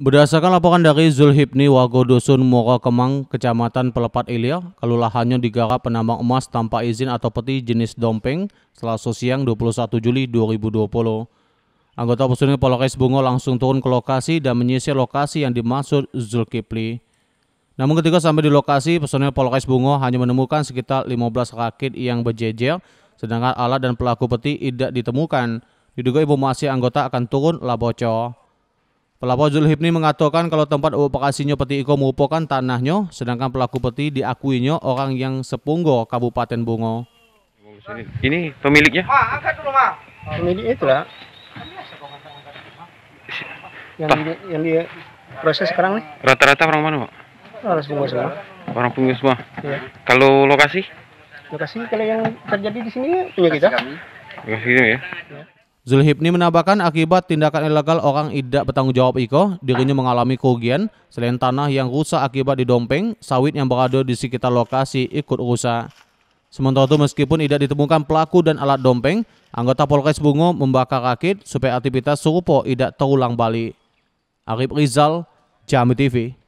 Berdasarkan laporan dari Zulhipni Wago Dusun Mora Kemang, Kecamatan Pelepat Ilir, kalau lahannya digarap penambang emas tanpa izin atau peti jenis dompeng selasa siang 21 Juli 2020. Anggota personil Polres Bungo langsung turun ke lokasi dan menyisir lokasi yang dimaksud Zulkifli. Namun ketika sampai di lokasi, personil Polres Bungo hanya menemukan sekitar 15 rakit yang berjejer, sedangkan alat dan pelaku peti tidak ditemukan. Diduga informasi anggota akan turun labocho. Pelapor Zulhibni mengatakan kalau tempat operasinya peti iko merupakan tanahnya, sedangkan pelaku peti diakuinya orang yang sepunggo Kabupaten Bungo. Ini pemiliknya? dulu, Pemilik itu lah. Yang, di, yang di proses sekarang nih. Rata-rata orang mana, Pak? Orang Bungo semua. Orang Bungo semua. Iya. Kalau lokasi? Lokasi kalau yang terjadi di sini punya kita. Lokasi ini ya. ya. Zulhibni menambahkan akibat tindakan ilegal orang tidak bertanggung jawab Iko, dirinya mengalami kerugian selain tanah yang rusak akibat didompeng, sawit yang berada di sekitar lokasi ikut rusak. Sementara itu meskipun tidak ditemukan pelaku dan alat dompeng, anggota Polres Bungo membakar rakit supaya aktivitas serupa tidak terulang balik. Arif Rizal, Jami TV.